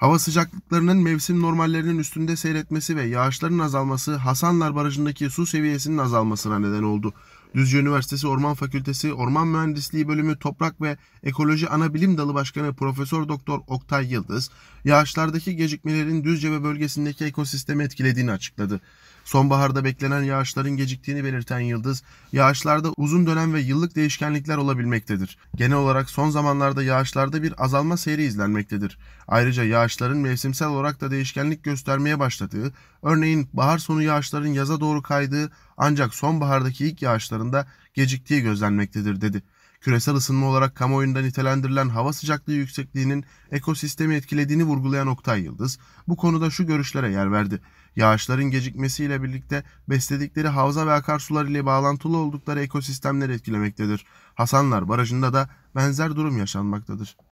Hava sıcaklıklarının mevsim normallerinin üstünde seyretmesi ve yağışların azalması Hasanlar Barajı'ndaki su seviyesinin azalmasına neden oldu. Düzce Üniversitesi Orman Fakültesi Orman Mühendisliği Bölümü Toprak ve Ekoloji Anabilim Dalı Başkanı Profesör Doktor Oktay Yıldız, yağışlardaki gecikmelerin Düzce ve bölgesindeki ekosistemi etkilediğini açıkladı. Sonbaharda beklenen yağışların geciktiğini belirten yıldız, yağışlarda uzun dönem ve yıllık değişkenlikler olabilmektedir. Genel olarak son zamanlarda yağışlarda bir azalma seyri izlenmektedir. Ayrıca yağışların mevsimsel olarak da değişkenlik göstermeye başladığı, örneğin bahar sonu yağışların yaza doğru kaydığı ancak sonbahardaki ilk yağışlarında geciktiği gözlenmektedir dedi küresel ısınma olarak kamuoyunda nitelendirilen hava sıcaklığı yüksekliğinin ekosistemi etkilediğini vurgulayan Oktay Yıldız, bu konuda şu görüşlere yer verdi. Yağışların gecikmesiyle birlikte besledikleri havza ve akarsular ile bağlantılı oldukları ekosistemler etkilemektedir. Hasanlar Barajı'nda da benzer durum yaşanmaktadır.